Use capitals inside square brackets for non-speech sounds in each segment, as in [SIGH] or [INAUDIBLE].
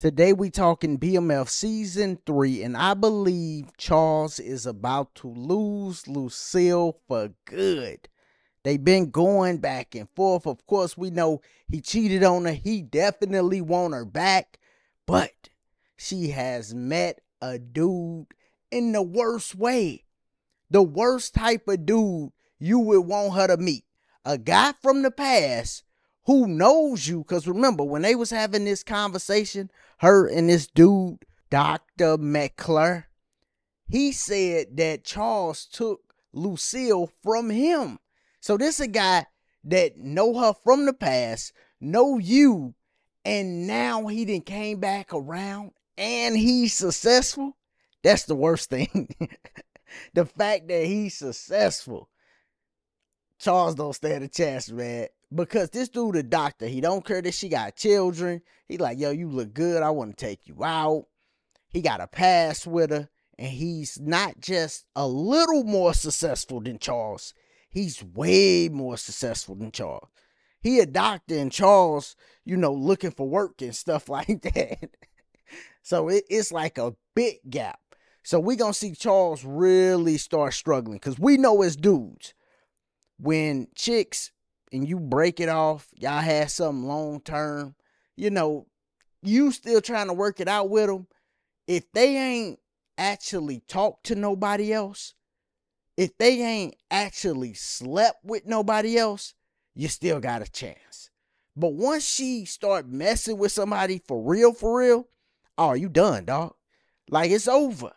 Today we talking BMF season three, and I believe Charles is about to lose Lucille for good. They've been going back and forth. Of course, we know he cheated on her. He definitely want her back, but she has met a dude in the worst way. The worst type of dude you would want her to meet. A guy from the past who knows you. Because remember, when they was having this conversation her and this dude, Dr. Meckler, he said that Charles took Lucille from him. So this a guy that know her from the past, know you, and now he then came back around and he's successful. That's the worst thing. [LAUGHS] the fact that he's successful. Charles don't stand a chance, man. Because this dude a doctor. He don't care that she got children. He like, yo, you look good. I want to take you out. He got a pass with her. And he's not just a little more successful than Charles. He's way more successful than Charles. He a doctor and Charles, you know, looking for work and stuff [LAUGHS] like that. so it, it's like a big gap. So we gonna see Charles really start struggling because we know as dudes, when chicks and you break it off, y'all had something long term, you know, you still trying to work it out with them. If they ain't actually talked to nobody else, if they ain't actually slept with nobody else, you still got a chance. But once she start messing with somebody for real, for real, oh, you done, dog. Like it's over.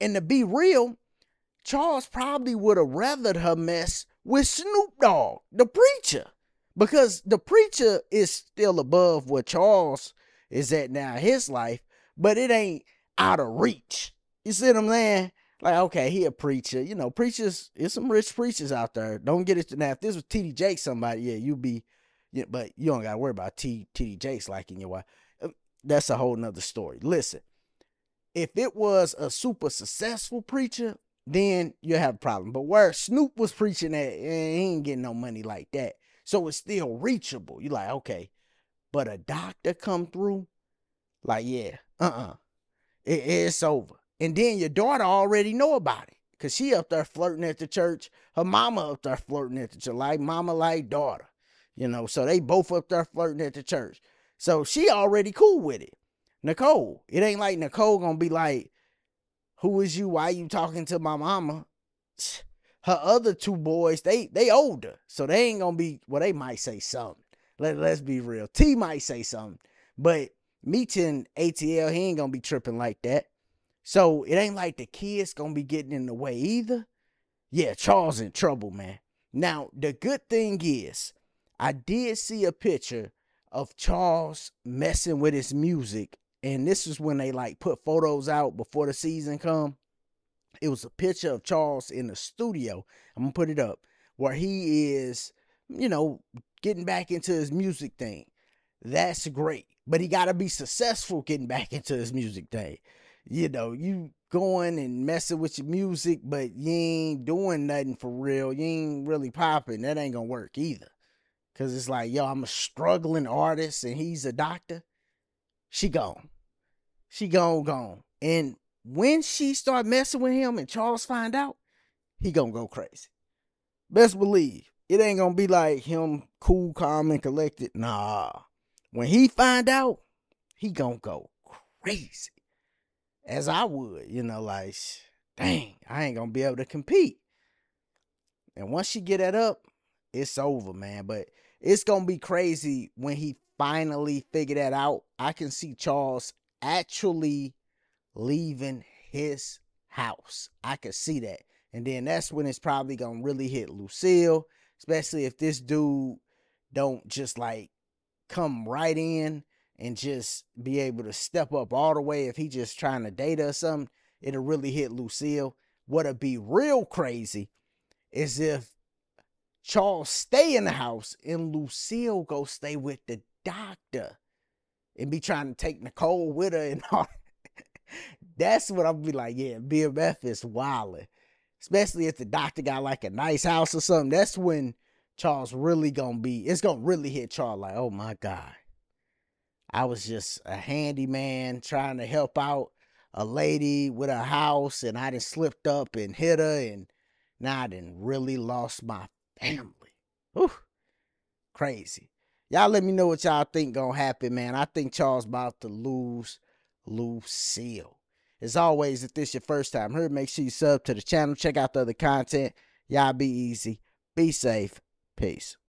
And to be real, Charles probably would have rathered her mess with Snoop Dogg, the preacher, because the preacher is still above where Charles is at now in his life, but it ain't out of reach. You see what I'm saying? Like, okay, he a preacher. You know, preachers, there's some rich preachers out there. Don't get it. Now, if this was T.D. Jakes, somebody, yeah, you'd be, yeah, but you don't got to worry about T.D. T. Jakes liking your wife. Uh, that's a whole nother story. Listen, if it was a super successful preacher, then you'll have a problem. But where Snoop was preaching at, he ain't getting no money like that. So it's still reachable. You're like, okay. But a doctor come through, like, yeah, uh-uh. It, it's over. And then your daughter already know about it. Cause she up there flirting at the church. Her mama up there flirting at the church. Like mama, like daughter. You know, so they both up there flirting at the church. So she already cool with it. Nicole, it ain't like Nicole gonna be like, who is you? Why are you talking to my mama? [SIGHS] Her other two boys, they they older, so they ain't gonna be. Well, they might say something. Let Let's be real. T might say something, but meeting ATL, he ain't gonna be tripping like that. So it ain't like the kids gonna be getting in the way either. Yeah, Charles in trouble, man. Now the good thing is, I did see a picture of Charles messing with his music and this is when they like put photos out before the season come. It was a picture of Charles in the studio. I'm gonna put it up where he is, you know, getting back into his music thing. That's great, but he got to be successful getting back into his music thing. You know, you going and messing with your music, but you ain't doing nothing for real. You ain't really popping. That ain't gonna work either. Cause it's like, yo, I'm a struggling artist and he's a doctor she gone. She gone, gone. And when she start messing with him and Charles find out, he gonna go crazy. Best believe it ain't gonna be like him cool, calm, and collected. Nah. When he find out, he gonna go crazy. As I would, you know, like, dang, I ain't gonna be able to compete. And once she get that up, it's over, man. But it's gonna be crazy when he finally figure that out. I can see Charles actually leaving his house. I can see that. And then that's when it's probably gonna really hit Lucille, especially if this dude don't just like come right in and just be able to step up all the way. If he just trying to date us something, it'll really hit Lucille. What'll be real crazy is if Charles stay in the house and Lucille go stay with the doctor and be trying to take Nicole with her and [LAUGHS] all. That's what I'll be like, yeah, BMF is wild. Especially if the doctor got like a nice house or something. That's when Charles really gonna be, it's gonna really hit Charles like, oh my God. I was just a handyman trying to help out a lady with a house and I done slipped up and hit her and now I done really lost my family. Whew. Crazy. Y'all let me know what y'all think gonna happen, man. I think Charles about to lose Lucille. As always, if this your first time here, make sure you sub to the channel. Check out the other content. Y'all be easy. Be safe. Peace.